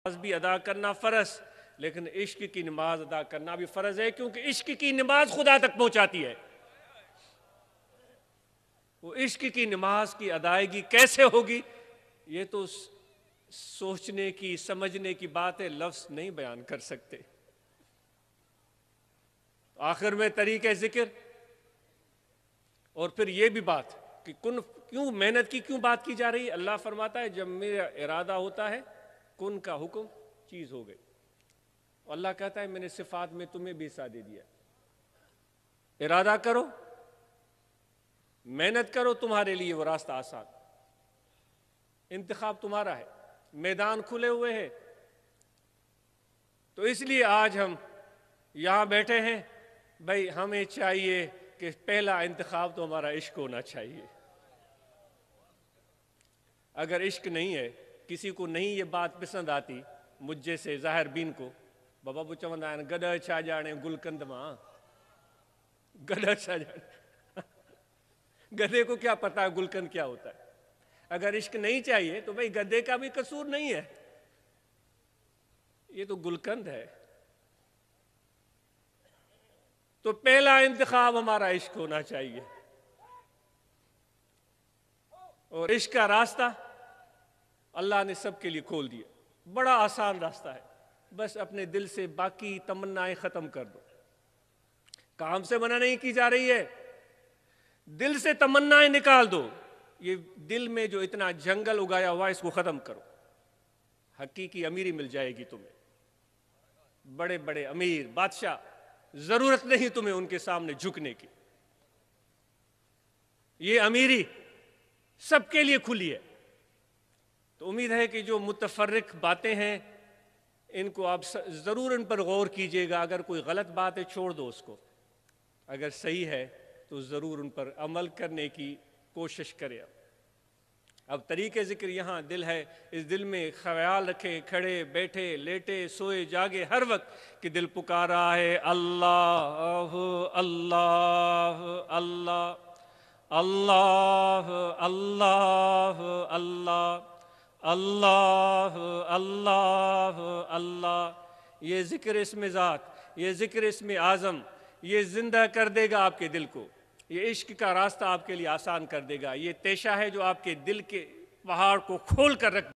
नमाज भी अदा करना फ़र्ज लेकिन इश्क की नमाज अदा करना भी फ़र्ज है क्योंकि इश्क की नमाज खुदा तक पहुंचाती है वो इश्क की नमाज की अदायगी कैसे होगी ये तो सोचने की समझने की बात है लफ्स नहीं बयान कर सकते तो आखिर में तरीके जिक्र और फिर ये भी बात कि कुन क्यों मेहनत की क्यों बात की जा रही है अल्लाह फरमाता है जब मेरा इरादा होता है कुन का हुक्म चीज़ हो गई अल्लाह कहता है मैंने सिफात में तुम्हें भी हिस्सा दे दिया इरादा करो मेहनत करो तुम्हारे लिए वो रास्ता आसान इंतखाब तुम्हारा है मैदान खुले हुए हैं तो इसलिए आज हम यहां बैठे हैं भाई हमें चाहिए कि पहला इंतखाब तो हमारा इश्क होना चाहिए अगर इश्क नहीं है किसी को नहीं ये बात पसंद आती मुझे से ज़ाहिर बीन को बाबा बो चवन आहिनि छा जाने गुलकंद मां गॾ छा ॼाणे गधे को क्या पता है गुलकंद क्या होता है अगर इश्क नहीं चाहिए तो भाई गधे का भी कसूर नहीं है ये तो गुलकंद है तो पहला इंतखाब हमारा इश्क होना चाहिए और इश्क का रास्ता अल्लाह ने सबके लिए खोल दिया बड़ा आसान रास्ता है बस अपने दिल से बाकी तमन्नाएं ख़त्म कर दो काम से मना नहीं की जा रही है दिल से तमन्नाएं निकाल दो ये दिल में जो इतना जंगल उगाया हुआ है इसको ख़त्म करो हकीकी अमीरी मिल जाएगी तुम्हें बड़े बड़े अमीर बादशाह ज़रूरत नहीं तुम्हें उनके सामने झुकने की ये अमीरी सबके लिए खुली है तो उम्मीद है कि जो मुतफरक बातें हैं इनको आप ज़रूर इन पर गौर कीजिएगा अगर कोई गलत बात है छोड़ दो उसको अगर सही है तो ज़रूर उन पर अमल करने की कोशिश करें अब तरीके ज़िक्र यहाँ दिल है इस दिल में ख्याल रखें खड़े बैठे लेटे सोए जागे हर वक्त कि दिल पुकारा है अल्लाह अल्लाह अल्लाह अल्लाह अल्लाह अल्लाह अल्लाह अल्लाह अल्लाह ये ज़िक्र इसम ज़ात ये ज़िक्र इसम आज़म ये ज़िंदा कर देगा आपके दिल को ये इश्क का रास्ता आपके लिए आसान कर देगा ये पेशा है जो आपके दिल के पहाड़ को खोल कर रख